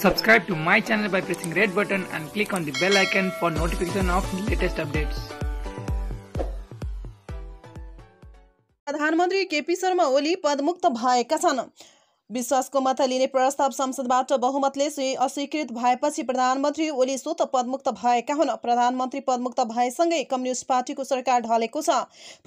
Subscribe to my channel by pressing red button and click on the bell icon for notification of latest updates. प्रधानमन्त्री केपी शर्मा ओली पदमुक्त भएका छन् विश्वासको मत लिने प्रस्ताव संसदबाट बहुमतले अस्वीकृत भएपछि प्रधानमन्त्री ओली स्वत पदमुक्त भएका हुन् प्रधानमन्त्री पदमुक्त भएसँगै कम्युनिस्ट पार्टीको सरकार ढलेको छ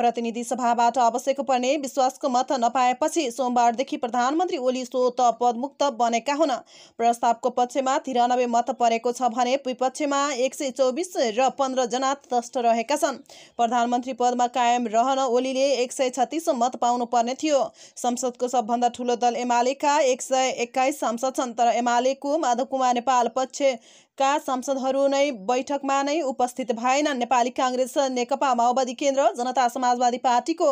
प्रतिनिधि सभाबाट आवश्यक पर्ने विश्वासको मत नपाएपछि सोमबारदेखि प्रधानमन्त्री ओली स्वत पदमुक्त बनेका हुन् प्रस्तावको पक्षमा तिरानब्बे मत परेको छ भने विपक्षमा एक सय चौबिस र पन्ध्रजना तष्ट रहेका छन् प्रधानमन्त्री पदमा कायम रहन ओलीले एक सय छत्तिस मत पाउनुपर्ने थियो संसदको सबभन्दा ठुलो दल एमाले नगरपालिका एक सय एक्काइस सांसद छन् तर एमालेको माधव कुमार नेपाल पक्ष का सांसदहरू नै बैठकमा नै उपस्थित भएन नेपाली काङ्ग्रेस नेकपा माओवादी केन्द्र जनता समाजवादी पार्टीको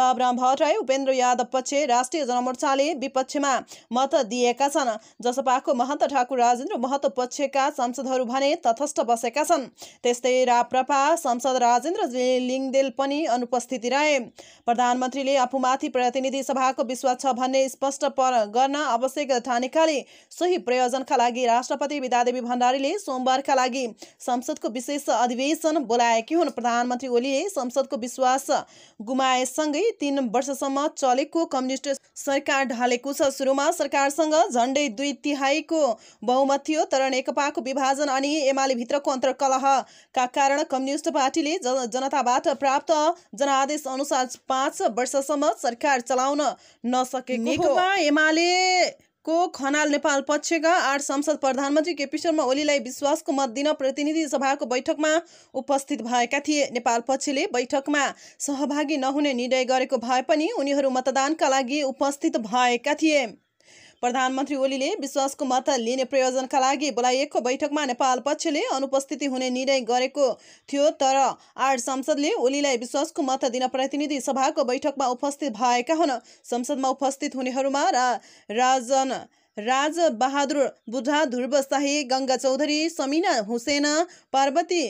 बाबराम भट्टराई उपेन्द्र यादव पक्ष राष्ट्रिय जनमोर्चाले विपक्षमा मत दिएका छन् जसपाको महन्त ठाकुर राजेन्द्र महतो पक्षका सांसदहरू भने तथस्थ बसेका छन् त्यस्तै राप्रपा सांसद राजेन्द्र लिङदेल पनि अनुपस्थिति रहे प्रधानमन्त्रीले आफूमाथि प्रतिनिधि सभाको विश्वास छ भन्ने स्पष्ट गर्न आवश्यक ठानेकाले सोही प्रयोजनका लागि राष्ट्रपति विद्यादेवी भण्डारीले सोमबारका लागि संसदको विशेष अधिवेशन बोलाएकी हुन् प्रधानमन्त्री ओलीले संसदको विश्वास गुमाएसँगै तीन वर्षसम्म चलेको कम्युनिस्ट सरकार ढालेको छ सुरुमा सरकारसँग झन्डै दुई तिहाईको बहुमत थियो तर नेकपाको विभाजन अनि एमाले भित्रको अन्तर्कलहका कारण कम्युनिस्ट पार्टीले जनताबाट प्राप्त जनादेश अनुसार पाँच वर्षसम्म सरकार चलाउन नसकेको नेकपा एमाले को खनाल नेपाल पक्षका आठ संसद प्रधानमन्त्री केपी शर्मा ओलीलाई विश्वासको मत दिन प्रतिनिधि सभाको बैठकमा उपस्थित भएका थिए नेपाल पक्षले बैठकमा सहभागी नहुने निर्णय गरेको भए पनि उनीहरू मतदानका लागि उपस्थित भएका थिए प्रधानमन्त्री ओलीले विश्वासको मत लिने प्रयोजनका लागि बोलाइएको बैठकमा नेपाल पक्षले अनुपस्थिति हुने निर्णय गरेको थियो तर आठ सांसदले ओलीलाई विश्वासको मत दिन प्रतिनिधि सभाको बैठकमा उपस्थित भएका हुन् संसदमा उपस्थित हुनेहरूमा रा राजन राज बहादुर बुढा ध्रुवशाही गङ्गा चौधरी समिना हुसेन पार्वती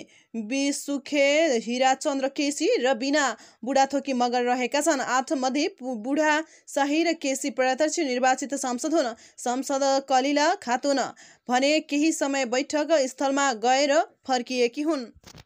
विसुखे हिराचन्द्र केसी र बिना बुढाथोकी मगर रहेका छन् आठमध्ये बुढा शाही र केसी प्रत्यक्ष निर्वाचित सांसद हुन् संसद कलिला खातुन भने केही समय बैठक स्थलमा गएर फर्किएकी हुन्